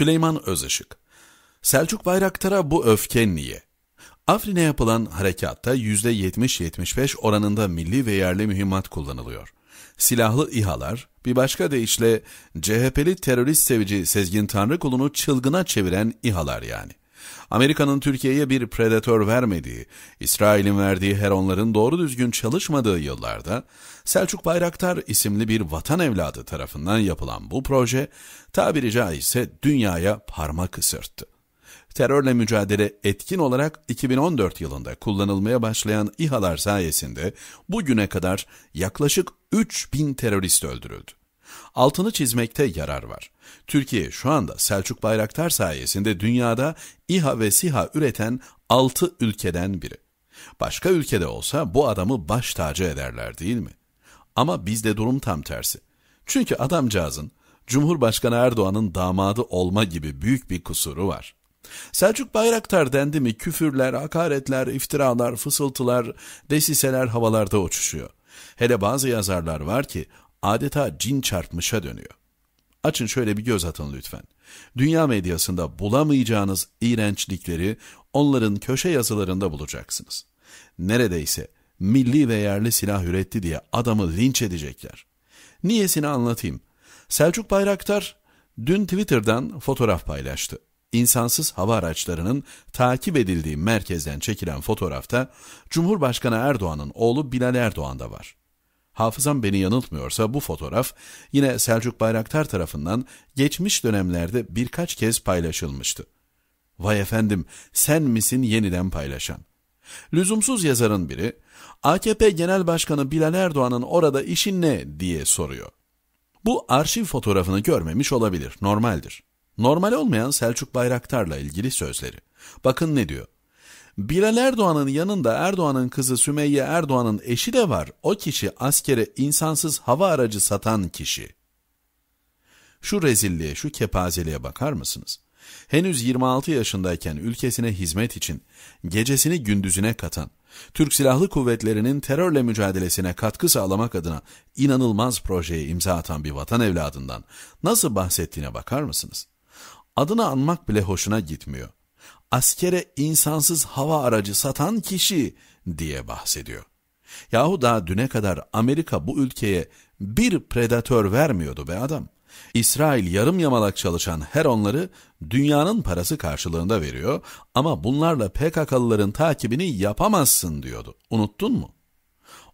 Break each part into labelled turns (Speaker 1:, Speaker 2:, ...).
Speaker 1: Süleyman Özışık. Selçuk Bayraktar'a bu öfke niye? Afrin'e yapılan harekatta %70-75 oranında milli ve yerli mühimmat kullanılıyor. Silahlı İHA'lar, bir başka deyişle CHP'li terörist sevici Sezgin Tanrıkulu'nu çılgına çeviren İHA'lar yani. Amerika'nın Türkiye'ye bir predatör vermediği, İsrail'in verdiği her onların doğru düzgün çalışmadığı yıllarda Selçuk Bayraktar isimli bir vatan evladı tarafından yapılan bu proje tabiri caizse dünyaya parmak ısırttı terörle mücadele etkin olarak 2014 yılında kullanılmaya başlayan İHA'lar sayesinde bugüne kadar yaklaşık 3000 terörist öldürüldü. Altını çizmekte yarar var. Türkiye şu anda Selçuk Bayraktar sayesinde dünyada İHA ve SİHA üreten 6 ülkeden biri. Başka ülkede olsa bu adamı baş tacı ederler değil mi? Ama bizde durum tam tersi. Çünkü adamcağızın Cumhurbaşkanı Erdoğan'ın damadı olma gibi büyük bir kusuru var. Selçuk Bayraktar dendi mi küfürler, hakaretler, iftiralar, fısıltılar, desiseler havalarda uçuşuyor. Hele bazı yazarlar var ki adeta cin çarpmışa dönüyor. Açın şöyle bir göz atın lütfen. Dünya medyasında bulamayacağınız iğrençlikleri onların köşe yazılarında bulacaksınız. Neredeyse milli ve yerli silah üretti diye adamı linç edecekler. Niyesini anlatayım. Selçuk Bayraktar dün Twitter'dan fotoğraf paylaştı. İnsansız hava araçlarının takip edildiği merkezden çekilen fotoğrafta Cumhurbaşkanı Erdoğan'ın oğlu Bilal Erdoğan da var hafızam beni yanıltmıyorsa bu fotoğraf yine Selçuk Bayraktar tarafından geçmiş dönemlerde birkaç kez paylaşılmıştı. Vay efendim sen misin yeniden paylaşan? Lüzumsuz yazarın biri AKP Genel Başkanı Bilal Erdoğan'ın orada işin ne diye soruyor. Bu arşiv fotoğrafını görmemiş olabilir, normaldir. Normal olmayan Selçuk Bayraktar'la ilgili sözleri. Bakın ne diyor. Bilal Erdoğan'ın yanında Erdoğan'ın kızı Sümeyye Erdoğan'ın eşi de var. O kişi askere insansız hava aracı satan kişi. Şu rezilliğe, şu kepazeliğe bakar mısınız? Henüz 26 yaşındayken ülkesine hizmet için gecesini gündüzüne katan, Türk Silahlı Kuvvetleri'nin terörle mücadelesine katkı sağlamak adına inanılmaz projeye imza atan bir vatan evladından nasıl bahsettiğine bakar mısınız? Adını anmak bile hoşuna gitmiyor askere insansız hava aracı satan kişi diye bahsediyor. Yahu daha düne kadar Amerika bu ülkeye bir predatör vermiyordu be adam. İsrail yarım yamalak çalışan her onları dünyanın parası karşılığında veriyor ama bunlarla PKK'lıların takibini yapamazsın diyordu. Unuttun mu?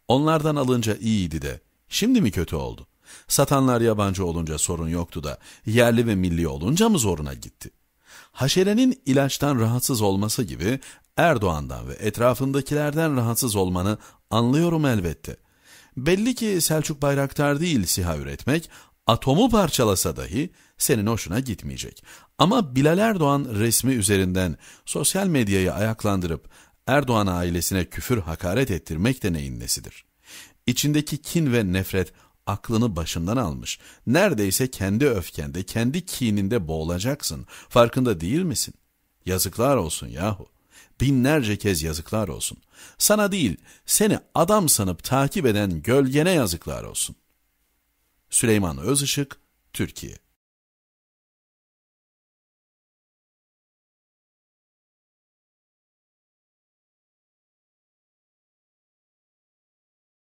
Speaker 1: Onlardan alınca iyiydi de şimdi mi kötü oldu? Satanlar yabancı olunca sorun yoktu da yerli ve milli olunca mı zoruna gitti? Haşerenin ilaçtan rahatsız olması gibi Erdoğan'dan ve etrafındakilerden rahatsız olmanı anlıyorum elbette. Belli ki Selçuk Bayraktar değil siha üretmek, atomu parçalasa dahi senin hoşuna gitmeyecek. Ama Bilal Erdoğan resmi üzerinden sosyal medyayı ayaklandırıp Erdoğan ailesine küfür hakaret ettirmek de neyin nesidir? İçindeki kin ve nefret aklını başından almış. Neredeyse kendi öfkende, kendi kininde boğulacaksın. Farkında değil misin? Yazıklar olsun yahu. Binlerce kez yazıklar olsun. Sana değil, seni adam sanıp takip eden gölgene yazıklar olsun. Süleyman Özışık, Türkiye